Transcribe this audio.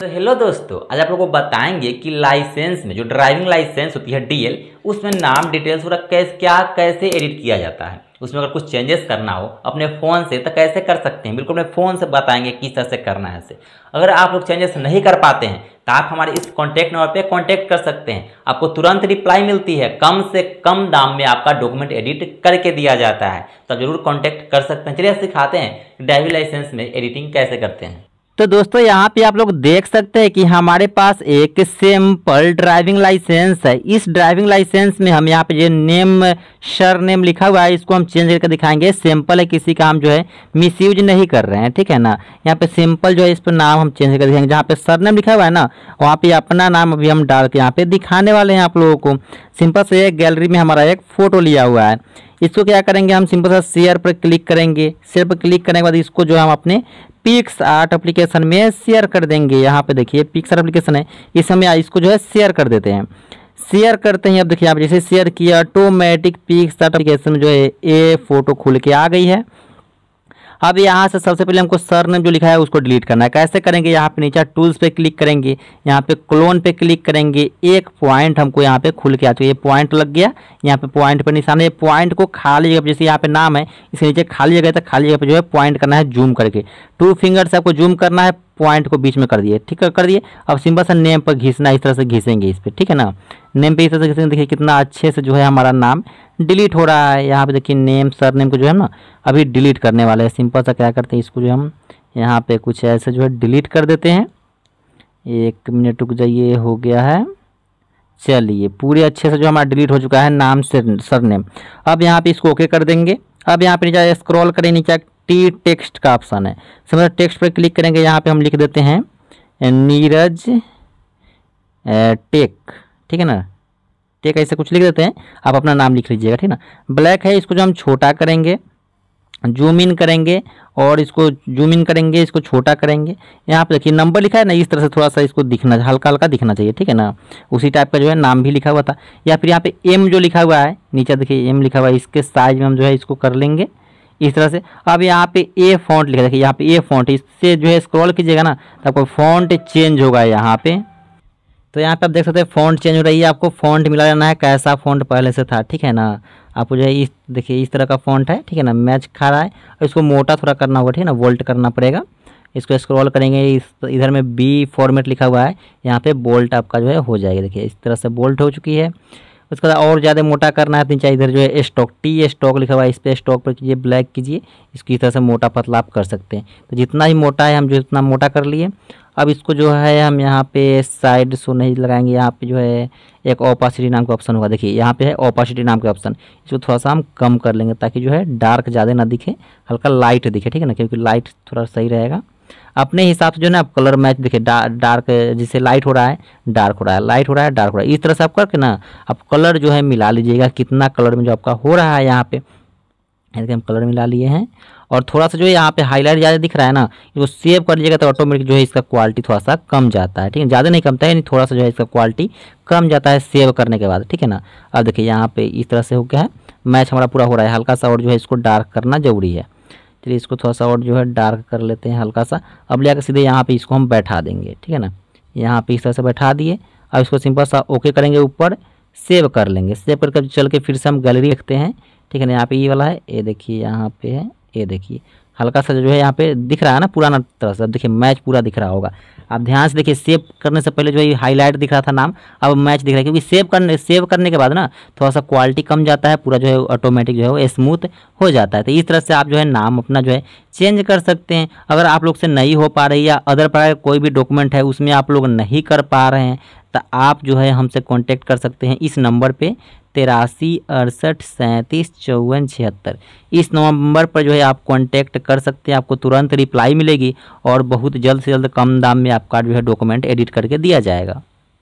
तो हेलो दोस्तों आज आप लोगों को बताएंगे कि लाइसेंस में जो ड्राइविंग लाइसेंस होती है डीएल उसमें नाम डिटेल्स वगैरह कैसे क्या कैसे एडिट किया जाता है उसमें अगर कुछ चेंजेस करना हो अपने फ़ोन से तो कैसे कर सकते हैं बिल्कुल अपने फ़ोन से बताएंगे किस तरह से करना है इसे अगर आप लोग चेंजेस नहीं कर पाते हैं तो आप हमारे इस कॉन्टैक्ट नंबर पे कॉन्टैक्ट कर सकते हैं आपको तुरंत रिप्लाई मिलती है कम से कम दाम में आपका डॉक्यूमेंट एडिट करके दिया जाता है तो आप जरूर कॉन्टैक्ट कर सकते हैं चलिए सिखाते हैं ड्राइविंग लाइसेंस में एडिटिंग कैसे करते हैं तो दोस्तों यहाँ पे आप लोग देख सकते हैं कि हमारे पास एक सिंपल ड्राइविंग लाइसेंस है इस ड्राइविंग लाइसेंस में हम यहाँ पे जो नेम सर नेम लिखा हुआ है इसको हम चेंज करके दिखाएंगे सिंपल है किसी का हम जो है मिसयूज नहीं कर रहे हैं ठीक है ना यहाँ पे सिंपल जो है इस पर नाम हम चेंज करके दिखाएंगे जहाँ पे सर नेम लिखा हुआ है ना वहाँ पे अपना नाम अभी हम डाल के यहाँ पे दिखाने वाले हैं आप लोगों को सिंपल से गैलरी में हमारा एक फोटो लिया हुआ है इसको क्या करेंगे हम सिंपल सा शेयर पर क्लिक करेंगे शेयर पर क्लिक करने के बाद इसको जो हम अपने पिक्स आर्ट अप्लीकेशन में शेयर कर देंगे यहाँ पे देखिए पिक्स आर्ट एप्लीकेशन है इस समय इसको जो है शेयर कर देते हैं शेयर करते हैं अब देखिए आप जैसे शेयर किया ऑटोमेटिक पिक्स आर्ट एप्लीकेशन जो है ये फोटो खुल के आ गई है अब यहाँ से सबसे पहले हमको सर नेम जो लिखा है उसको डिलीट करना है कैसे करेंगे यहाँ पे नीचे टूल्स पे क्लिक करेंगे यहाँ पे क्लोन पे क्लिक करेंगे एक पॉइंट हमको यहाँ पे खुल के आ ये पॉइंट लग गया यहाँ पे पॉइंट पर निशान है पॉइंट को खाली जगह जैसे यहाँ पे नाम है इसके नीचे खाली जगह तक खाली जगह पर जो है पॉइंट करना है जूम करके टू फिंगर से आपको जूम करना है पॉइंट को बीच में कर दिए ठीक है कर दिए अब सिंपल सा नेम पर घिसना इस तरह से घिसेंगे इस पर ठीक है ना नेम पे इस तरह से घिसेंगे देखिए कितना अच्छे से जो है हमारा नाम डिलीट हो रहा है यहाँ पे देखिए नेम सर नेम को जो है ना अभी डिलीट करने वाले हैं सिंपल सा क्या करते हैं इसको जो हम यहाँ पर कुछ ऐसे जो है डिलीट कर देते हैं एक मिनट रुक जाइए हो गया है चलिए पूरे अच्छे से जो हमारा डिलीट हो चुका है नाम से सर नेम अब यहाँ पर इसको ओके कर देंगे अब यहाँ पर नीचे स्क्रॉल करें नीचे टी टेक्स्ट का ऑप्शन है समझ टेक्स्ट पर क्लिक करेंगे यहाँ पे हम लिख देते हैं नीरज टेक ठीक है ना टेक ऐसे कुछ लिख देते हैं आप अपना नाम लिख लीजिएगा ठीक ना ब्लैक है इसको जो हम छोटा करेंगे जूम इन करेंगे और इसको जूम इन करेंगे इसको छोटा करेंगे यहाँ पे देखिए नंबर लिखा है ना इस तरह से थोड़ा सा इसको दिखना हल्का हल्का दिखना चाहिए ठीक है ना उसी टाइप का जो है नाम भी लिखा हुआ था या फिर यहाँ पे एम जो लिखा हुआ है नीचे देखिए एम लिखा हुआ है इसके साइज में हम जो है इसको कर लेंगे इस तरह से अब यहाँ पे ए फॉन्ट लिखा देखिए यहाँ पे ए फॉन्ट इससे जो है स्क्रॉल कीजिएगा ना तो आपको फॉन्ट चेंज होगा यहाँ पे तो यहाँ पे आप देख सकते हैं फॉन्ट चेंज हो रही है आपको फॉन्ट मिला रहना है कैसा फॉन्ट पहले से था ठीक है ना आपको जो है इस देखिए इस तरह का फॉन्ट है ठीक है ना मैच खा रहा है और इसको मोटा थोड़ा करना होगा ठीक है ना वोल्ट करना पड़ेगा इसको स्क्रॉल करेंगे इस इधर में बी फॉर्मेट लिखा हुआ है यहाँ पे बोल्ट आपका जो है हो जाएगा देखिए इस तरह से बोल्ट हो चुकी है उसके बाद और ज़्यादा मोटा करना है तो इधर जो है स्टॉक टी स्टॉक लिखा हुआ है इस पर स्टॉक पर कीजिए ब्लैक कीजिए इसको इस तरह से मोटा पतला आप कर सकते हैं तो जितना ही मोटा है हम जो इतना मोटा कर लिए अब इसको जो है हम यहाँ पे साइड सो नहीं लगाएंगे यहाँ पे जो है एक ओपासिटी नाम का ऑप्शन होगा देखिए यहाँ पे है ओपासिटी नाम का ऑप्शन इसको थोड़ा सा हम कम कर लेंगे ताकि जो है डार्क ज़्यादा ना दिखे हल्का लाइट दिखे ठीक है ना क्योंकि लाइट थोड़ा सही रहेगा अपने हिसाब से जो ना आप कलर मैच देखिए डा, डार्क जैसे लाइट हो रहा है डार्क हो रहा है लाइट हो रहा है डार्क हो रहा है इस तरह से आप करके ना आप कलर जो है मिला लीजिएगा कितना कलर में जो आपका हो रहा है यहाँ पे ऐसे हम कलर मिला लिए हैं और थोड़ा सा जो यहाँ पे हाईलाइट ज़्यादा दिख रहा है ना इसको सेव कर लीजिएगा तो ऑटोमेटिक जो है इसका क्वालिटी थोड़ा सा कम जाता है ठीक है ज़्यादा नहीं कमता है यानी थोड़ा सा जो है इसका क्वालिटी कम जाता है सेव करने के बाद ठीक है ना अब देखिए यहाँ पे इस तरह से हो गया है मैच हमारा पूरा हो रहा है हल्का सा और जो है इसको डार्क करना जरूरी है फिर इसको थोड़ा सा और जो है डार्क कर लेते हैं हल्का सा अब ले सीधे यहाँ पे इसको हम बैठा देंगे ठीक है ना यहाँ पे इस तरह से बैठा दिए अब इसको सिंपल सा ओके करेंगे ऊपर सेव कर लेंगे सेव करके चल के फिर से हम गैलरी रखते हैं ठीक है ना यहाँ पे ये वाला है ये देखिए यहाँ पे है ये देखिए हल्का सा जो है यहाँ पे दिख रहा है ना पुराना तरह से अब देखिए मैच पूरा दिख रहा होगा अब ध्यान से देखिए सेव करने से पहले जो है हाईलाइट दिख रहा था नाम अब मैच दिख रहा है क्योंकि सेव करने सेव करने के बाद ना थोड़ा सा क्वालिटी कम जाता है पूरा जो है ऑटोमेटिक जो है वो स्मूथ हो जाता है तो इस तरह से आप जो है नाम अपना जो है चेंज कर सकते हैं अगर आप लोग से नहीं हो पा रही या अदर प्रकार कोई भी डॉक्यूमेंट है उसमें आप लोग नहीं कर पा रहे हैं तो आप जो है हमसे कॉन्टेक्ट कर सकते हैं इस नंबर पर तिरासी अड़सठ सैंतीस चौवन छिहत्तर इस नंबर पर जो है आप कांटेक्ट कर सकते हैं आपको तुरंत रिप्लाई मिलेगी और बहुत जल्द से जल्द कम दाम में आपका जो है डॉक्यूमेंट एडिट करके दिया जाएगा